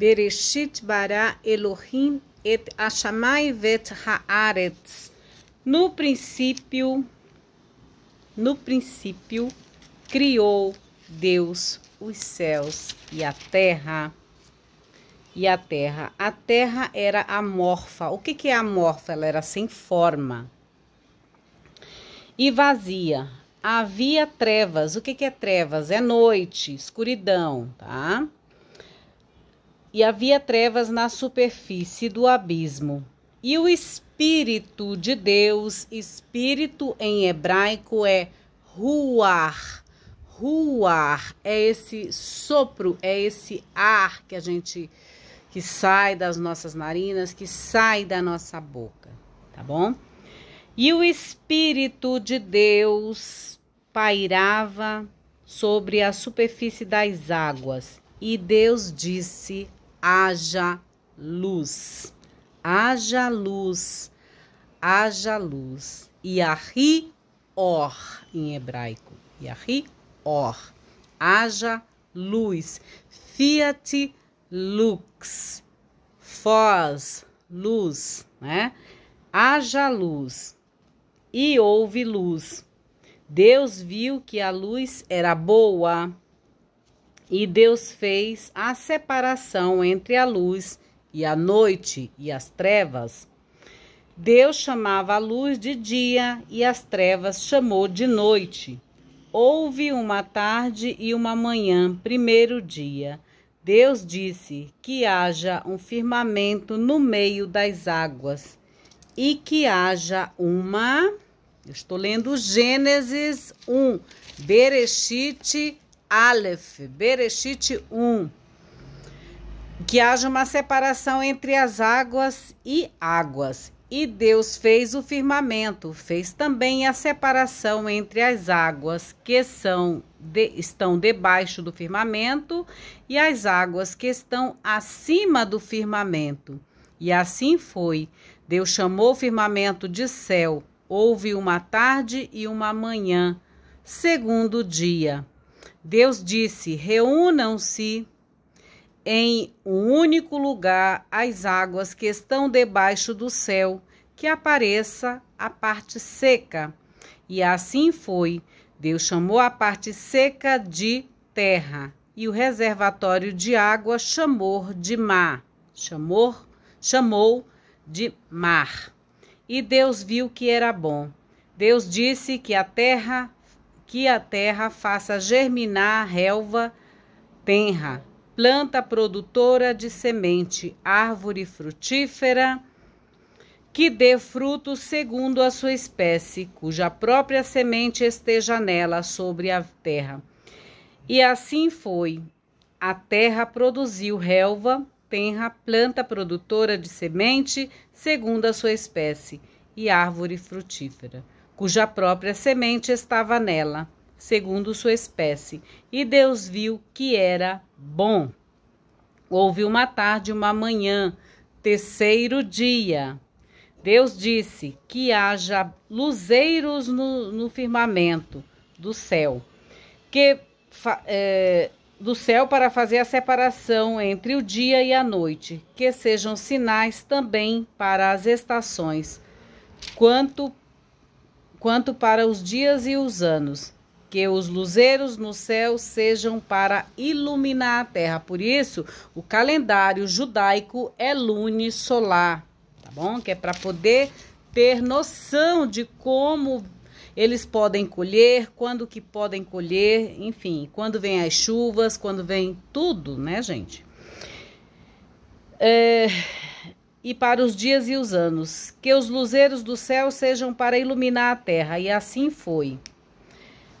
Bereshit bara Elohim et Ashamai vet haaretz. No princípio, no princípio criou Deus os céus e a terra. E a terra, a terra era amorfa. O que que é amorfa? Ela era sem forma. E vazia. Havia trevas. O que que é trevas? É noite, escuridão, tá? e havia trevas na superfície do abismo. E o Espírito de Deus, Espírito em hebraico é ruar. Ruar é esse sopro, é esse ar que a gente que sai das nossas narinas, que sai da nossa boca, tá bom? E o Espírito de Deus pairava sobre a superfície das águas. E Deus disse haja luz, haja luz, haja luz. Yahi or em hebraico, Yahi or, haja luz. Fiat lux, foz, luz, né? Haja luz e houve luz. Deus viu que a luz era boa e Deus fez a separação entre a luz e a noite e as trevas. Deus chamava a luz de dia e as trevas chamou de noite. Houve uma tarde e uma manhã, primeiro dia. Deus disse que haja um firmamento no meio das águas e que haja uma. Eu estou lendo Gênesis 1, Berechite Aleph, Bereshit 1. Que haja uma separação entre as águas e águas. E Deus fez o firmamento, fez também a separação entre as águas que são de, estão debaixo do firmamento e as águas que estão acima do firmamento. E assim foi. Deus chamou o firmamento de céu. Houve uma tarde e uma manhã, segundo dia. Deus disse: Reúnam-se em um único lugar as águas que estão debaixo do céu, que apareça a parte seca. E assim foi. Deus chamou a parte seca de terra, e o reservatório de água chamou de mar. Chamou, chamou de mar. E Deus viu que era bom. Deus disse que a terra que a terra faça germinar relva tenra, planta produtora de semente, árvore frutífera, que dê fruto segundo a sua espécie, cuja própria semente esteja nela sobre a terra. E assim foi. A terra produziu relva, tenra, planta produtora de semente, segundo a sua espécie, e árvore frutífera cuja própria semente estava nela, segundo sua espécie. E Deus viu que era bom. Houve uma tarde, uma manhã, terceiro dia. Deus disse que haja luzeiros no, no firmamento do céu, que é, do céu para fazer a separação entre o dia e a noite, que sejam sinais também para as estações, quanto quanto para os dias e os anos. Que os luzeiros no céu sejam para iluminar a terra. Por isso, o calendário judaico é lune solar, tá bom? Que é para poder ter noção de como eles podem colher, quando que podem colher, enfim, quando vem as chuvas, quando vem tudo, né, gente? É, e para os dias e os anos, que os luzeiros do céu sejam para iluminar a terra. E assim foi.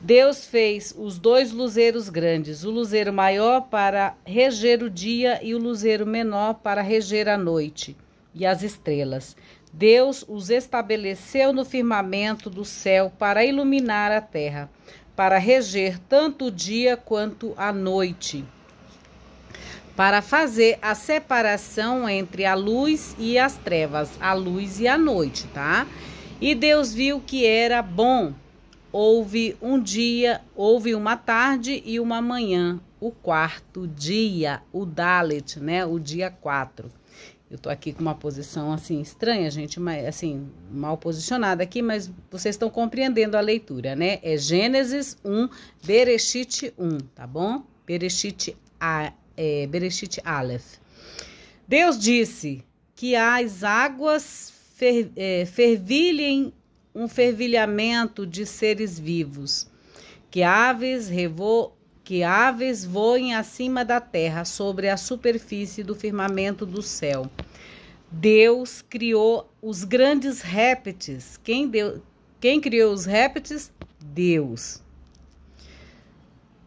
Deus fez os dois luzeiros grandes, o luzeiro maior para reger o dia e o luzeiro menor para reger a noite e as estrelas. Deus os estabeleceu no firmamento do céu para iluminar a terra, para reger tanto o dia quanto a noite para fazer a separação entre a luz e as trevas, a luz e a noite, tá? E Deus viu que era bom. Houve um dia, houve uma tarde e uma manhã, o quarto dia, o Dalet, né? O dia 4. Eu tô aqui com uma posição assim estranha, gente, mas assim, mal posicionada aqui, mas vocês estão compreendendo a leitura, né? É Gênesis 1, Bereshit 1, tá bom? Bereshit a é, Bereshit Aleph. Deus disse que as águas fer, é, fervilhem um fervilhamento de seres vivos, que aves revo, que aves voem acima da terra, sobre a superfície do firmamento do céu. Deus criou os grandes répteis. Quem, quem criou os répteis? Deus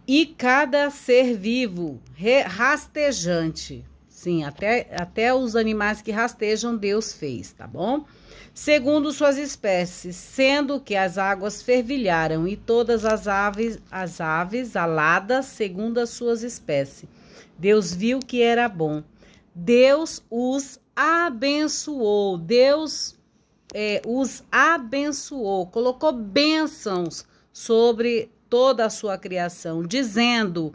e cada ser vivo rastejante. Sim, até, até os animais que rastejam, Deus fez, tá bom? Segundo suas espécies, sendo que as águas fervilharam e todas as aves, as aves aladas, segundo as suas espécies. Deus viu que era bom. Deus os abençoou. Deus é, os abençoou, colocou bênçãos sobre toda a sua criação, dizendo: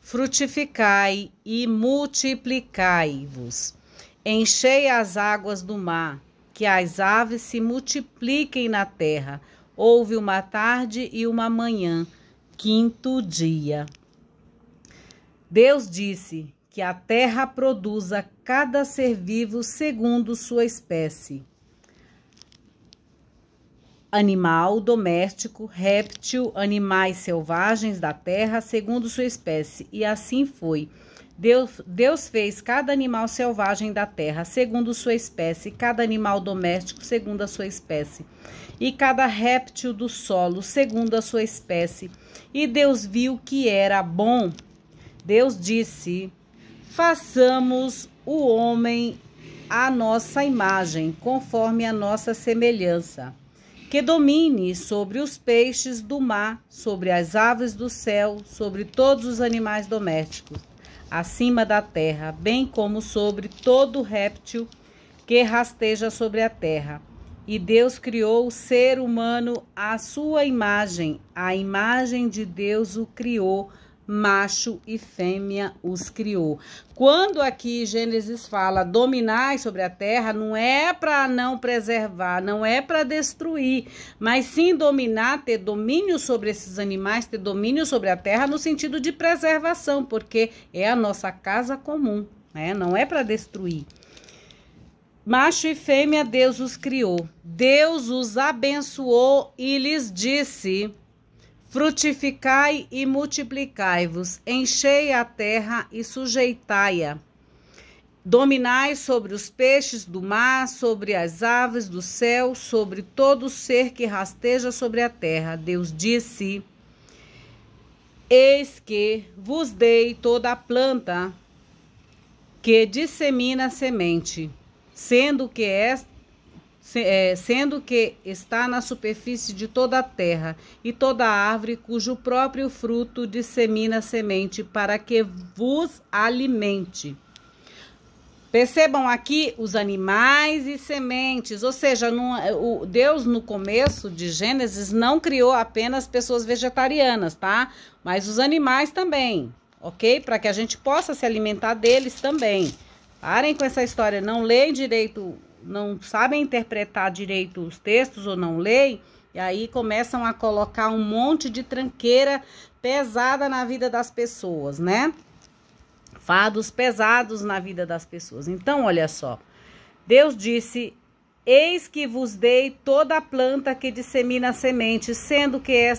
Frutificai e multiplicai-vos. Enchei as águas do mar, que as aves se multipliquem na terra. Houve uma tarde e uma manhã, quinto dia. Deus disse que a terra produza cada ser vivo segundo sua espécie animal, doméstico, réptil, animais selvagens da terra, segundo sua espécie. E assim foi. Deus, Deus fez cada animal selvagem da terra, segundo sua espécie, cada animal doméstico, segundo a sua espécie, e cada réptil do solo, segundo a sua espécie. E Deus viu que era bom. Deus disse: façamos o homem à nossa imagem, conforme a nossa semelhança que domine sobre os peixes do mar, sobre as aves do céu, sobre todos os animais domésticos, acima da terra, bem como sobre todo réptil que rasteja sobre a terra. E Deus criou o ser humano à sua imagem, a imagem de Deus o criou, macho e fêmea os criou. Quando aqui Gênesis fala dominar sobre a terra, não é para não preservar, não é para destruir, mas sim dominar, ter domínio sobre esses animais, ter domínio sobre a terra no sentido de preservação, porque é a nossa casa comum, né? Não é para destruir. Macho e fêmea Deus os criou. Deus os abençoou e lhes disse: Frutificai e multiplicai-vos, enchei a terra e sujeitai-a. Dominai sobre os peixes do mar, sobre as aves do céu, sobre todo ser que rasteja sobre a terra. Deus disse: Eis que vos dei toda a planta que dissemina a semente, sendo que esta se, é, sendo que está na superfície de toda a terra, e toda árvore cujo próprio fruto dissemina semente, para que vos alimente. Percebam aqui os animais e sementes, ou seja, é, o Deus no começo de Gênesis não criou apenas pessoas vegetarianas, tá? Mas os animais também, ok? Para que a gente possa se alimentar deles também. Parem com essa história, não leem direito não sabem interpretar direito os textos ou não leem, e aí começam a colocar um monte de tranqueira pesada na vida das pessoas, né? Fados pesados na vida das pessoas. Então, olha só. Deus disse: Eis que vos dei toda a planta que dissemina semente, sendo que, é,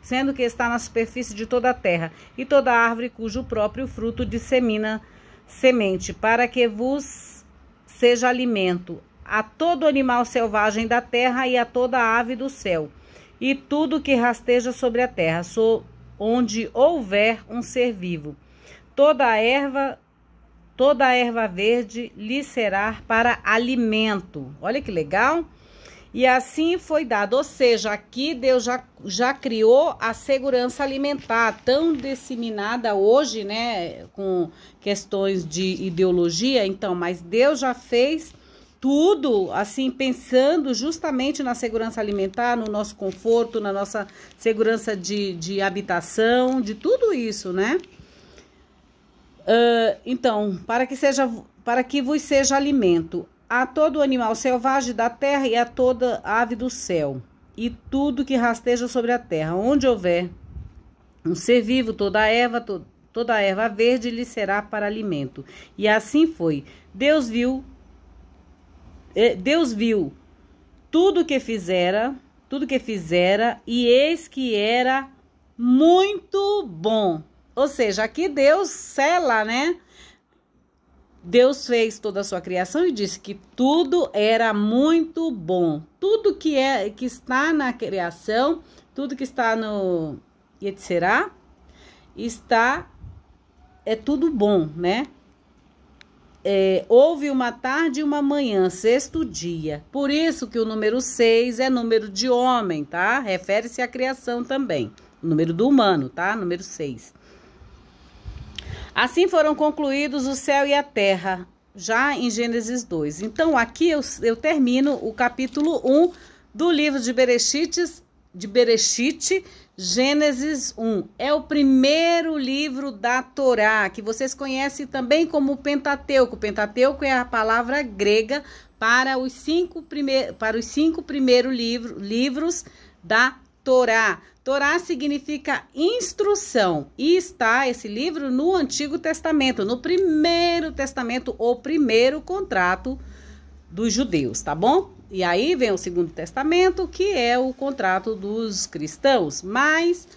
sendo que está na superfície de toda a terra, e toda árvore cujo próprio fruto dissemina semente, para que vos seja alimento a todo animal selvagem da terra e a toda ave do céu, e tudo que rasteja sobre a terra, onde houver um ser vivo. Toda a erva, toda a erva verde lhe será para alimento. Olha que legal! E assim foi dado, ou seja, aqui Deus já, já criou a segurança alimentar, tão disseminada hoje, né, com questões de ideologia, então, mas Deus já fez tudo assim pensando justamente na segurança alimentar, no nosso conforto, na nossa segurança de, de habitação, de tudo isso, né? Uh, então, para que seja para que vos seja alimento, a todo animal selvagem da terra e a toda ave do céu, e tudo que rasteja sobre a terra, onde houver um ser vivo, toda a erva, to, toda a erva verde lhe será para alimento. E assim foi. Deus viu é, Deus viu tudo que fizera, tudo que fizera, e eis que era muito bom. Ou seja, aqui Deus sela, né? Deus fez toda a sua criação e disse que tudo era muito bom. Tudo que é que está na criação, tudo que está no etc está é tudo bom, né? É, houve uma tarde e uma manhã, sexto dia. Por isso que o número 6 é número de homem, tá? Refere-se à criação também. Número do humano, tá? Número 6. Assim foram concluídos o céu e a terra, já em Gênesis 2. Então, aqui eu, eu termino o capítulo 1 do livro de Berechites, de Berechite, Gênesis 1. É o primeiro livro da Torá, que vocês conhecem também como Pentateuco. Pentateuco é a palavra grega para os cinco, primeir, para os cinco primeiros livro, livros da Torá. Torá significa instrução e está esse livro no Antigo Testamento, no Primeiro Testamento, o primeiro contrato dos judeus, tá bom? E aí vem o Segundo Testamento, que é o contrato dos cristãos, mas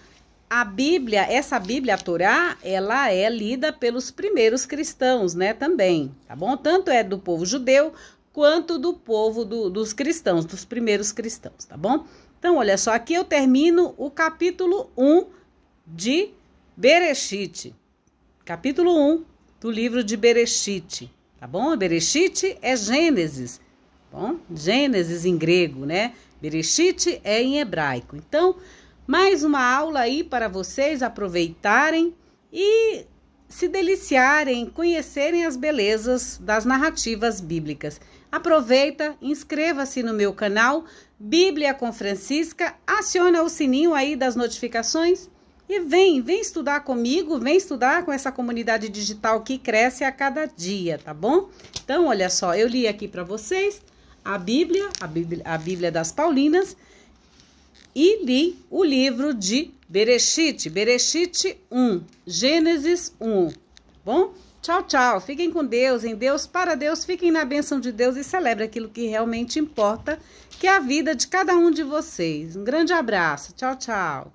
a Bíblia, essa Bíblia, a Torá, ela é lida pelos primeiros cristãos, né, também, tá bom? Tanto é do povo judeu quanto do povo do, dos cristãos, dos primeiros cristãos, tá bom? Então, olha só, aqui eu termino o capítulo 1 de Berechite. Capítulo 1 do livro de Berechite, tá bom? Berechite é Gênesis, tá bom? Gênesis em grego, né? Berechite é em hebraico. Então, mais uma aula aí para vocês aproveitarem e se deliciarem, conhecerem as belezas das narrativas bíblicas. Aproveita, inscreva-se no meu canal, Bíblia com Francisca, aciona o sininho aí das notificações e vem, vem estudar comigo, vem estudar com essa comunidade digital que cresce a cada dia, tá bom? Então, olha só, eu li aqui para vocês a Bíblia, a Bíblia, a Bíblia das Paulinas e li o livro de Berechite, Berechite 1, Gênesis 1, tá bom? Tchau, tchau. Fiquem com Deus, em Deus, para Deus. Fiquem na bênção de Deus e celebre aquilo que realmente importa, que é a vida de cada um de vocês. Um grande abraço. Tchau, tchau.